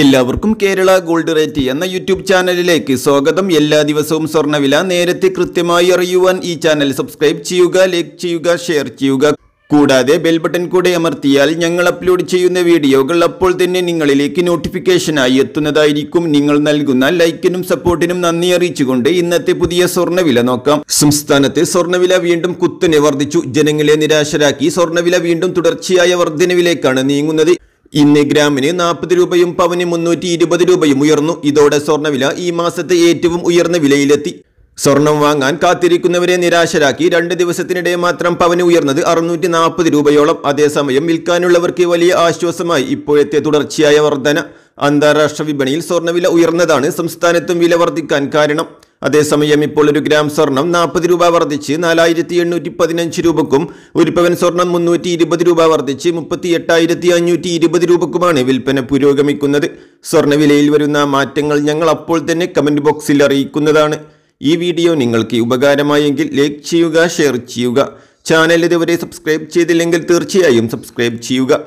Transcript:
എല്ലാവർക്കും Kerala gold rate എന്ന YouTube ചാനലിലേക്ക് സ്വാഗതം എല്ലാ ദിവസവും സ്വർണ്ണവില നേരത്തെ കൃത്യമായി അറിയുവാൻ ഈ ചാനൽ സബ്സ്ക്രൈബ് ചെയ്യുക ലൈക്ക് ചെയ്യുക ഷെയർ ചെയ്യുക കൂടാതെ ബെൽ ബട്ടൺ കൂടെ അമർത്തിയാൽ ഞങ്ങൾ അപ്ലോഡ് ചെയ്യുന്ന വീഡിയോകൾ അപ്പോൾ തന്നെ നിങ്ങളിലേക്ക് നോട്ടിഫിക്കേഷനായി എത്തുന്നതായിരിക്കും നിങ്ങൾ നൽകുന്ന ലൈക്കിനും സപ്പോർട്ടിനും നന്ദി അറിയിച്ചുകൊണ്ട് ഇന്നത്തെ പുതിയ സ്വർണ്ണവില നോക്കാം സംസ്ഥാനത്തെ സ്വർണ്ണവില വീണ്ടും കുത്തനെ വർദ്ധിച്ചു ജനങ്ങളെ നിരാശരാക്കി സ്വർണ്ണവില വീണ്ടും തുടർച്ചയായ വർധനവിലേക്കാണ് നീങ്ങുന്നത് ഇന്ന് ഗ്രാമിന് നാൽപ്പത് രൂപയും പവന് മുന്നൂറ്റി ഇരുപത് രൂപയും ഉയർന്നു ഇതോടെ സ്വർണ്ണവില ഈ മാസത്തെ ഏറ്റവും ഉയർന്ന വിലയിലെത്തി സ്വർണം വാങ്ങാൻ കാത്തിരിക്കുന്നവരെ നിരാശരാക്കി രണ്ട് ദിവസത്തിനിടെ മാത്രം പവന് ഉയർന്നത് അറുന്നൂറ്റി നാൽപ്പത് രൂപയോളം അതേസമയം വിൽക്കാനുള്ളവർക്ക് വലിയ ആശ്വാസമായി ഇപ്പോഴത്തെ തുടർച്ചയായ വർധന അന്താരാഷ്ട്ര വിപണിയിൽ സ്വർണ്ണവില ഉയർന്നതാണ് സംസ്ഥാനത്തും വില വർദ്ധിക്കാൻ കാരണം അതേസമയം ഇപ്പോൾ ഒരു ഗ്രാം സ്വർണം നാൽപ്പത് രൂപ വർദ്ധിച്ച് നാലായിരത്തി എണ്ണൂറ്റി പതിനഞ്ച് രൂപക്കും ഒരു പവൻ സ്വർണം മുന്നൂറ്റി ഇരുപത് രൂപ വർദ്ധിച്ച് മുപ്പത്തി എട്ടായിരത്തി അഞ്ഞൂറ്റി ഇരുപത് രൂപക്കുമാണ് വിൽപ്പന പുരോഗമിക്കുന്നത് സ്വർണ്ണവിലയിൽ വരുന്ന മാറ്റങ്ങൾ ഞങ്ങൾ അപ്പോൾ തന്നെ കമൻറ്റ് ബോക്സിൽ അറിയിക്കുന്നതാണ് ഈ വീഡിയോ നിങ്ങൾക്ക് ഉപകാരമായെങ്കിൽ ലൈക്ക് ചെയ്യുക ഷെയർ ചെയ്യുക ചാനൽ ഇതുവരെ സബ്സ്ക്രൈബ് ചെയ്തില്ലെങ്കിൽ തീർച്ചയായും സബ്സ്ക്രൈബ് ചെയ്യുക